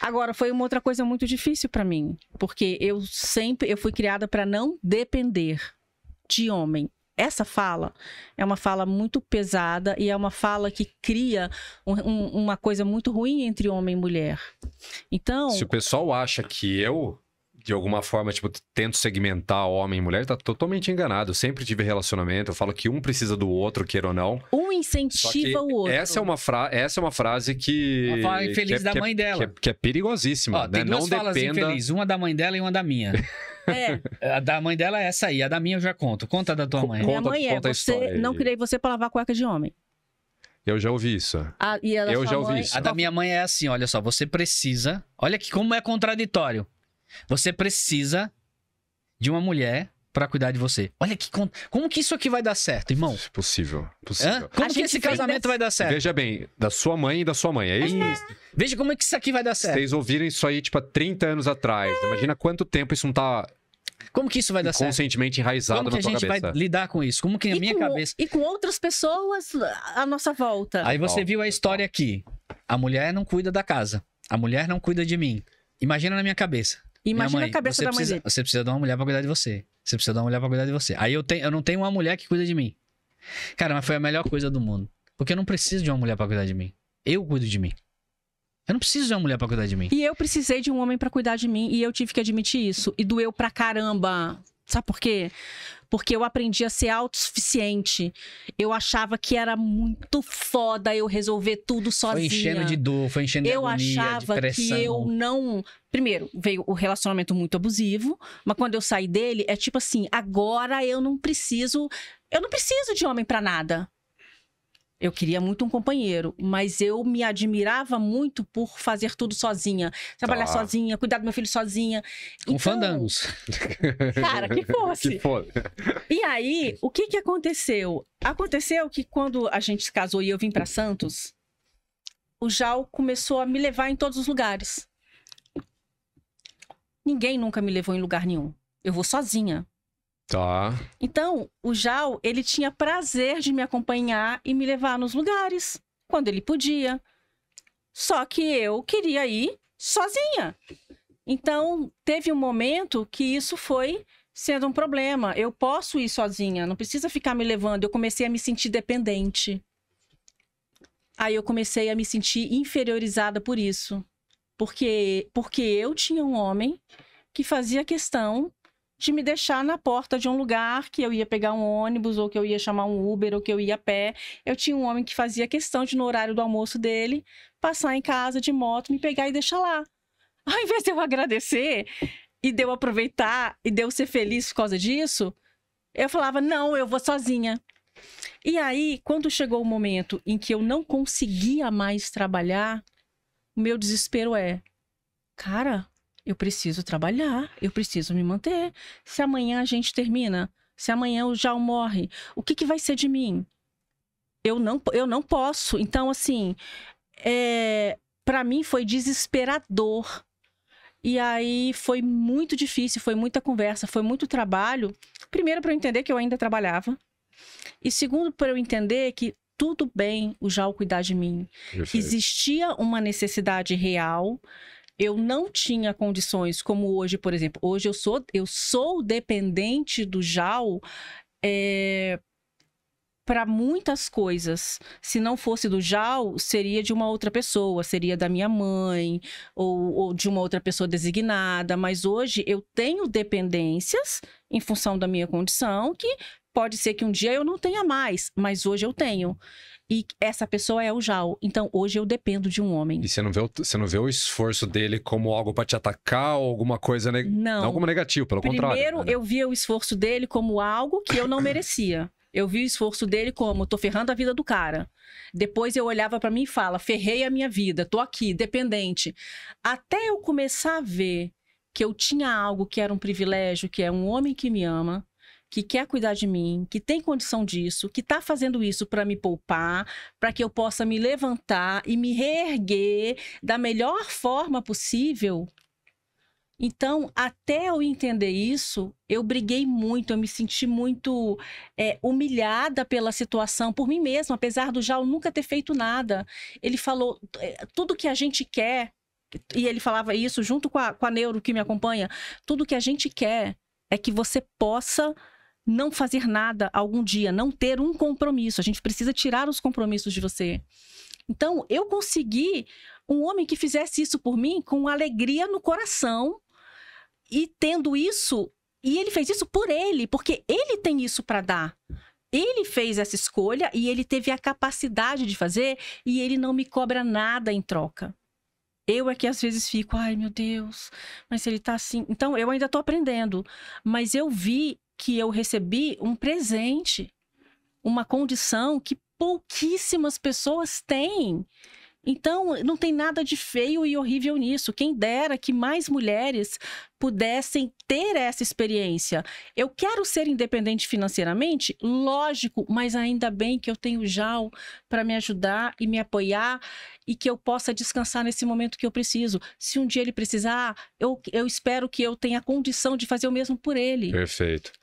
Agora, foi uma outra coisa muito difícil para mim, porque eu sempre eu fui criada para não depender de homem. Essa fala é uma fala muito pesada e é uma fala que cria um, um, uma coisa muito ruim entre homem e mulher. Então. Se o pessoal acha que eu de alguma forma, tipo, tento segmentar homem e mulher, tá totalmente enganado. Eu sempre tive relacionamento, eu falo que um precisa do outro, queira ou não. Um incentiva o outro. Essa é uma, fra essa é uma frase que. Uma fala infeliz que é, da é mãe dela. Que é, que é perigosíssima. Ó, né? não dependa... infeliz, uma da mãe dela e uma da minha. É. A da mãe dela é essa aí, a da minha eu já conto. Conta da tua mãe. Minha mãe é, você não criei você para lavar cueca de homem. Eu já ouvi isso. Ah, eu já mãe... ouvi isso. A da minha mãe é assim, olha só, você precisa. Olha que como é contraditório. Você precisa de uma mulher para cuidar de você. Olha que como que isso aqui vai dar certo, irmão? Possível, é possível. Hã? Como a que esse casamento vai dar certo? Veja bem, da sua mãe e da sua mãe, é isso? É. Veja como é que isso aqui vai dar certo. Vocês ouviram isso aí tipo há 30 anos atrás. É. Imagina quanto tempo isso não tá como que isso vai dar conscientemente enraizado Como na tua cabeça. Como que a gente vai lidar com isso? Como que na minha com, cabeça... E com outras pessoas à nossa volta. Aí você viu a história aqui. A mulher não cuida da casa. A mulher não cuida de mim. Imagina na minha cabeça. Imagina mãe, a cabeça da mãe dele. Você precisa de uma mulher pra cuidar de você. Você precisa de uma mulher pra cuidar de você. Aí eu, tenho, eu não tenho uma mulher que cuida de mim. Cara, mas foi a melhor coisa do mundo. Porque eu não preciso de uma mulher pra cuidar de mim. Eu cuido de mim. Eu não preciso de uma mulher pra cuidar de mim. E eu precisei de um homem para cuidar de mim. E eu tive que admitir isso. E doeu pra caramba. Sabe por quê? Porque eu aprendi a ser autossuficiente. Eu achava que era muito foda eu resolver tudo sozinha. Foi enchendo de dor, foi enchendo de eu agonia, achava de que eu não. Primeiro, veio o relacionamento muito abusivo, mas quando eu saí dele, é tipo assim: agora eu não preciso. Eu não preciso de homem para nada. Eu queria muito um companheiro, mas eu me admirava muito por fazer tudo sozinha. Trabalhar tá. sozinha, cuidar do meu filho sozinha. Com então, fandangos. Cara, que fosse. Que foda. E aí, o que que aconteceu? Aconteceu que quando a gente se casou e eu vim para Santos, o Jal começou a me levar em todos os lugares. Ninguém nunca me levou em lugar nenhum. Eu vou sozinha. Tá. Então, o Jal, ele tinha prazer de me acompanhar e me levar nos lugares, quando ele podia. Só que eu queria ir sozinha. Então, teve um momento que isso foi sendo um problema. Eu posso ir sozinha, não precisa ficar me levando. Eu comecei a me sentir dependente. Aí eu comecei a me sentir inferiorizada por isso. Porque, porque eu tinha um homem que fazia questão de me deixar na porta de um lugar que eu ia pegar um ônibus, ou que eu ia chamar um Uber, ou que eu ia a pé. Eu tinha um homem que fazia questão de, no horário do almoço dele, passar em casa de moto, me pegar e deixar lá. Ao invés de eu agradecer e de eu aproveitar e de eu ser feliz por causa disso, eu falava: não, eu vou sozinha. E aí, quando chegou o momento em que eu não conseguia mais trabalhar, o meu desespero é: cara, eu preciso trabalhar, eu preciso me manter. Se amanhã a gente termina, se amanhã o Jal morre, o que, que vai ser de mim? Eu não, eu não posso. Então, assim, é, para mim foi desesperador. E aí foi muito difícil, foi muita conversa, foi muito trabalho. Primeiro, para eu entender que eu ainda trabalhava. E segundo, para eu entender que tudo bem o Jal cuidar de mim. Existia uma necessidade real eu não tinha condições como hoje, por exemplo. Hoje eu sou eu sou dependente do JAL é, eh, para muitas coisas. Se não fosse do JAL, seria de uma outra pessoa, seria da minha mãe ou, ou de uma outra pessoa designada. Mas hoje eu tenho dependências em função da minha condição que pode ser que um dia eu não tenha mais, mas hoje eu tenho e essa pessoa é o Jal. Então hoje eu dependo de um homem. E você não vê o, você não vê o esforço dele como algo para te atacar ou alguma coisa neg... não. Alguma negativa, pelo Primeiro, contrário. Primeiro né? eu via o esforço dele como algo que eu não merecia. Eu vi o esforço dele como tô ferrando a vida do cara. Depois eu olhava para mim e fala, ferrei a minha vida, tô aqui, dependente. Até eu começar a ver que eu tinha algo que era um privilégio, que é um homem que me ama, que quer cuidar de mim, que tem condição disso, que está fazendo isso para me poupar, para que eu possa me levantar e me reerguer da melhor forma possível. Então, até eu entender isso, eu briguei muito, eu me senti muito é, humilhada pela situação, por mim mesma, apesar do Jal nunca ter feito nada. Ele falou: é, tudo que a gente quer, e ele falava isso junto com a, com a Neuro que me acompanha, tudo que a gente quer é que você possa não fazer nada algum dia, não ter um compromisso. A gente precisa tirar os compromissos de você. Então, eu consegui um homem que fizesse isso por mim com alegria no coração e tendo isso. E ele fez isso por ele, porque ele tem isso para dar. Ele fez essa escolha e ele teve a capacidade de fazer e ele não me cobra nada em troca. Eu é que às vezes fico, ai meu Deus, mas ele tá assim. Então eu ainda tô aprendendo, mas eu vi que eu recebi um presente, uma condição que pouquíssimas pessoas têm então, não tem nada de feio e horrível nisso. Quem dera que mais mulheres pudessem ter essa experiência. Eu quero ser independente financeiramente? Lógico, mas ainda bem que eu tenho o JAL para me ajudar e me apoiar e que eu possa descansar nesse momento que eu preciso. Se um dia ele precisar, eu, eu espero que eu tenha a condição de fazer o mesmo por ele. Perfeito.